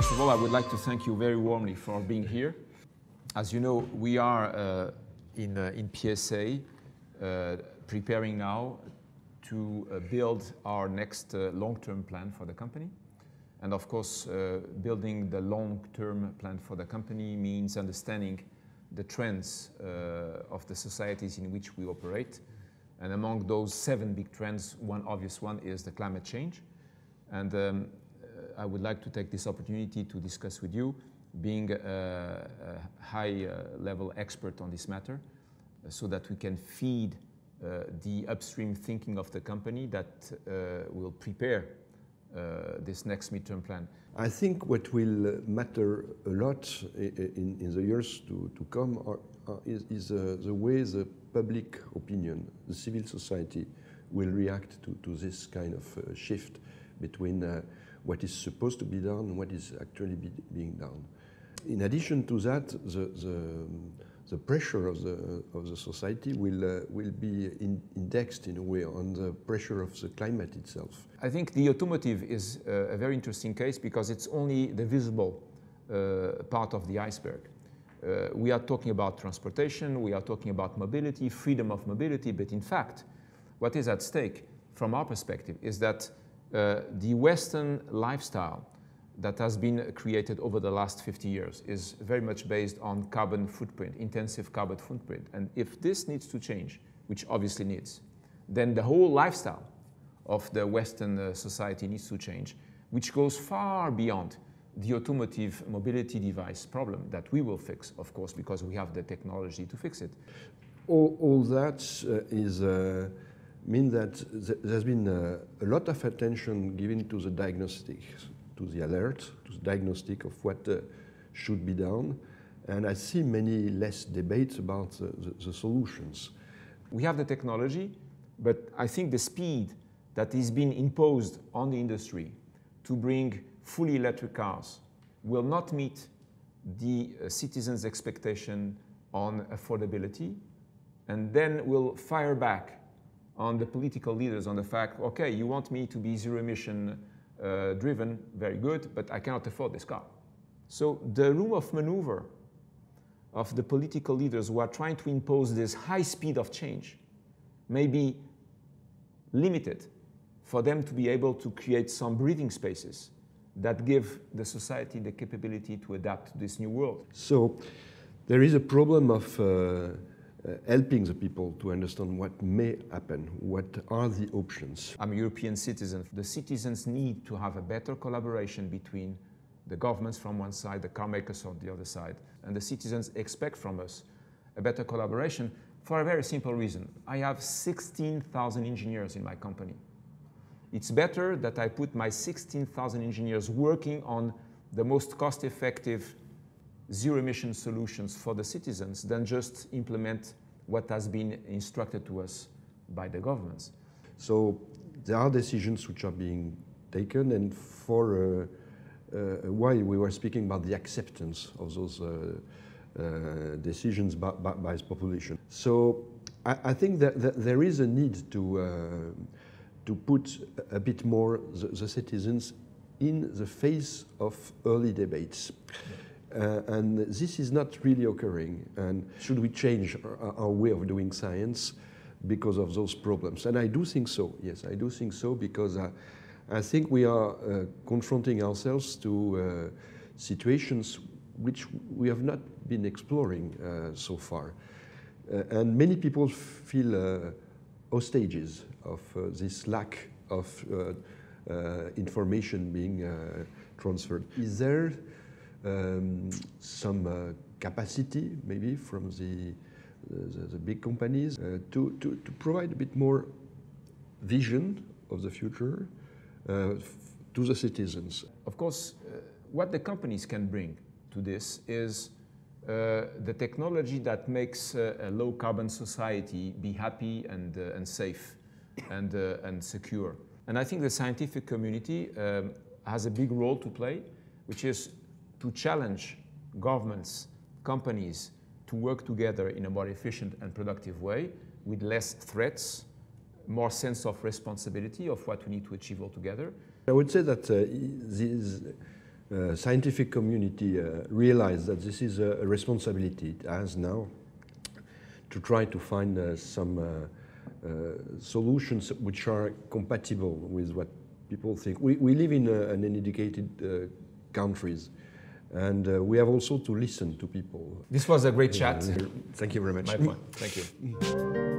First of all, I would like to thank you very warmly for being here. As you know, we are uh, in, uh, in PSA uh, preparing now to uh, build our next uh, long-term plan for the company. And of course, uh, building the long-term plan for the company means understanding the trends of the societies in which we operate. And among those seven big trends, one obvious one is the climate change. And um, I would like to take this opportunity to discuss with you, being a, a high uh, level expert on this matter, so that we can feed uh, the upstream thinking of the company that uh, will prepare uh, this next midterm plan? I think what will matter a lot in, in the years to, to come are, is, is uh, the way the public opinion, the civil society, will react to, to this kind of uh, shift between uh, what is supposed to be done and what is actually be, being done. In addition to that, the, the, the pressure of the, of the society will, uh, will be in, indexed in a way on the pressure of the climate itself. I think the automotive is uh, a very interesting case because it's only the visible uh, part of the iceberg. Uh, we are talking about transportation, we are talking about mobility, freedom of mobility, but in fact, what is at stake from our perspective is that uh, the Western lifestyle that has been created over the last 50 years is very much based on carbon footprint, intensive carbon footprint. And if this needs to change, which obviously needs, then the whole lifestyle of the Western uh, society needs to change, which goes far beyond the automotive mobility device problem that we will fix, of course, because we have the technology to fix it. All, all that uh, is uh, mean that there's been a, a, lot of attention given to the diagnostic, to the alert, to the diagnostic of what uh, should be done. And I see many less debates about the, the, the, solutions. We have the technology, but I think the speed that is being imposed on the industry to bring fully electric cars will not meet the uh, citizens' expectation on affordability, and then will fire back on the political leaders on the fact, okay, you want me to be zero emission uh, driven, very good, but I cannot afford this car. So the room of maneuver of the political leaders who are trying to impose this high speed of change may be limited for them to be able to create some breathing spaces that give the society the capability to adapt to this new world. So there is a problem of uh, uh, helping the people to understand what may happen, what are the options. I'm a European citizen. The citizens need to have a better collaboration between the governments from one side, the car makers on the other side, and the citizens expect from us a better collaboration for a very simple reason. I have 16,000 engineers in my company. It's better that I put my 16,000 engineers working on the most cost-effective zero emission solutions for the citizens than just implement what has been instructed to us by the governments. So there are decisions which are being taken and for uh, uh, uh while we were speaking about the acceptance of those uh, uh decisions by, by, by, population. So I, I think that, that, there is a need to, uh, to put a bit more the, the, citizens in the face of early debates. Yeah. Uh, and this is not really occurring. And should we change our, our, way of doing science because of those problems? And I do think so. Yes, I do think so because I, I think we are uh, confronting ourselves to uh, situations which we have not been exploring uh, so far. Uh, and many people feel uh, hostages of this lack of information being transferred. Is there um, some uh, capacity maybe from the, the, the big companies uh, to, to, to, provide a bit more vision of the future uh, to the citizens. Of course, what the companies can bring to this is uh, the technology that makes uh, a low carbon society be happy and, uh, and safe and, and secure. And I think the scientific community um, has a big role to play, which is to challenge governments, companies to work together in a more efficient and productive way with less threats, more sense of responsibility of what we need to achieve altogether. I would say that uh, uh, scientific community uh, that this is a responsibility it has now to try to find uh, some uh, uh, solutions which are compatible with what people think. We, we live in uh, an uneducated countries and uh, we have also to listen to people. This was a great chat. Thank you very much. My point. Thank you. Mm.